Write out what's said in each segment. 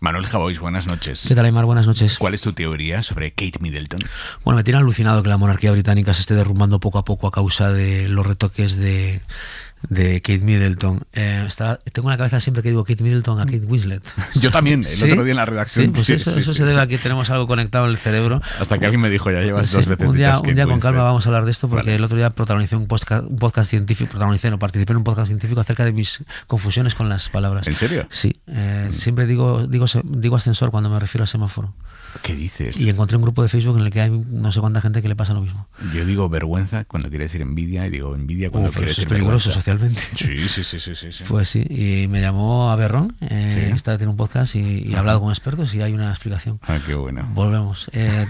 Manuel Javois, buenas noches. ¿Qué tal, Aymar? Buenas noches. ¿Cuál es tu teoría sobre Kate Middleton? Bueno, me tiene alucinado que la monarquía británica se esté derrumbando poco a poco a causa de los retoques de, de Kate Middleton. Eh, está, tengo una la cabeza siempre que digo Kate Middleton a Kate Winslet. Yo también, el otro día en la redacción. Pues eso, se debe a que tenemos algo conectado en el cerebro. Hasta que alguien me dijo, ya llevas dos veces. Un día, un día con calma vamos a hablar de esto porque el otro día protagonicé un podcast, científico, protagonicé, no, participé en un podcast científico acerca de mis confusiones con las palabras. ¿En serio? Sí. Eh, mm. Siempre digo, digo, digo ascensor cuando me refiero a semáforo. ¿Qué dices? Y encontré un grupo de Facebook en el que hay no sé cuánta gente que le pasa lo mismo. Yo digo vergüenza cuando quiere decir envidia y digo envidia cuando quiere decir es peligroso, Sí, sí, sí, sí. sí, sí. Pues sí, y me llamó a Berrón, eh, ¿Sí? está tiene un podcast y, y he hablado con expertos y hay una explicación. Ah, qué bueno. Volvemos. Eh,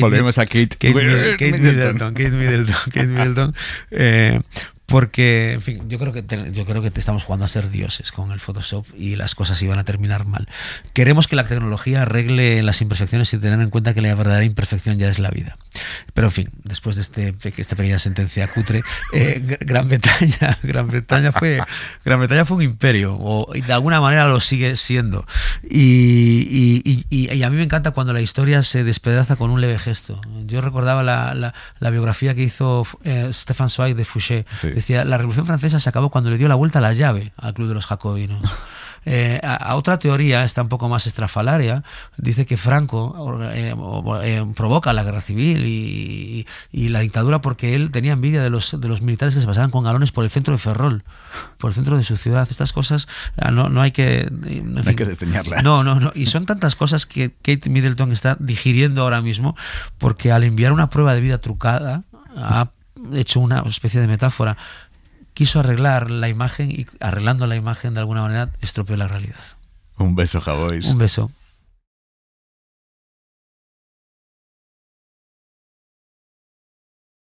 volvemos a Kate, Kate, Middleton. Kate Middleton. eh, porque, en fin, yo creo que yo creo que te estamos jugando a ser dioses con el Photoshop y las cosas iban a terminar mal. Queremos que la tecnología arregle las imperfecciones y tener en cuenta que la verdadera imperfección ya es la vida. Pero, en fin, después de este, esta pequeña sentencia cutre, eh, Gran Bretaña, Gran Bretaña fue, Gran Bretaña fue un imperio o de alguna manera lo sigue siendo y y, a mí me encanta cuando la historia se despedaza con un leve gesto. Yo recordaba la, biografía que hizo eh, Stefan Zweig de Fouché. Decía, la Revolución Francesa se acabó cuando le dio la vuelta a la llave al Club de los Jacobinos. Eh, a, otra teoría, está un poco más estrafalaria, dice que Franco eh, eh, provoca la guerra civil y, la dictadura porque él tenía envidia de los, de los militares que se pasaban con galones por el centro de Ferrol, por el centro de su ciudad. Estas cosas ah, no, hay que... no hay que desdeñarla. No, no, no. Y son tantas cosas que Kate Middleton está digiriendo ahora mismo porque al enviar una prueba de vida trucada ha hecho una especie de metáfora quiso arreglar la imagen y arreglando la imagen de alguna manera estropeó la realidad. Un beso, Javois. Un beso.